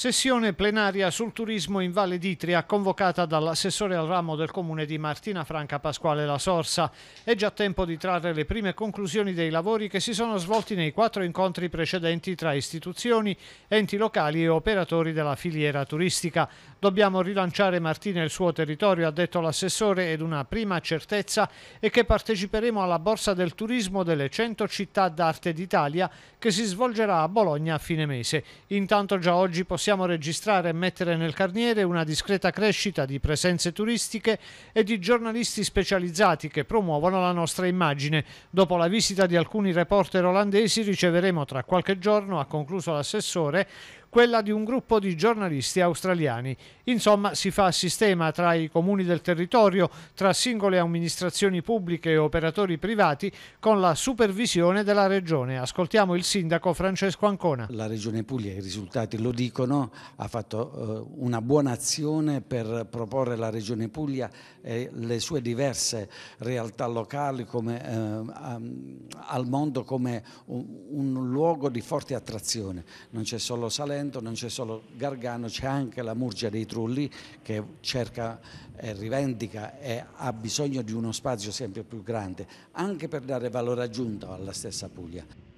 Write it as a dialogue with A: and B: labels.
A: Sessione plenaria sul turismo in Valle d'Itria convocata dall'assessore al ramo del comune di Martina Franca Pasquale La Sorsa. È già tempo di trarre le prime conclusioni dei lavori che si sono svolti nei quattro incontri precedenti tra istituzioni, enti locali e operatori della filiera turistica. Dobbiamo rilanciare Martina e il suo territorio, ha detto l'assessore, ed una prima certezza è che parteciperemo alla Borsa del Turismo delle 100 città d'arte d'Italia che si svolgerà a Bologna a fine mese. Intanto già oggi possiamo possiamo registrare e mettere nel carniere una discreta crescita di presenze turistiche e di giornalisti specializzati che promuovono la nostra immagine. Dopo la visita di alcuni reporter olandesi riceveremo tra qualche giorno, ha concluso l'assessore, quella di un gruppo di giornalisti australiani. Insomma, si fa sistema tra i comuni del territorio, tra singole amministrazioni pubbliche e operatori privati, con la supervisione della regione. Ascoltiamo il sindaco Francesco Ancona. La regione Puglia, i risultati lo
B: dicono, ha fatto eh, una buona azione per proporre la regione Puglia e le sue diverse realtà locali come, eh, al mondo come un, un luogo di forte attrazione. Non c'è solo Salerno, Benevento non c'è solo Gargano, c'è anche la Murgia dei Trulli che cerca, eh, rivendica e ha bisogno di uno spazio sempre più grande, anche per dare valore aggiunto alla stessa Puglia.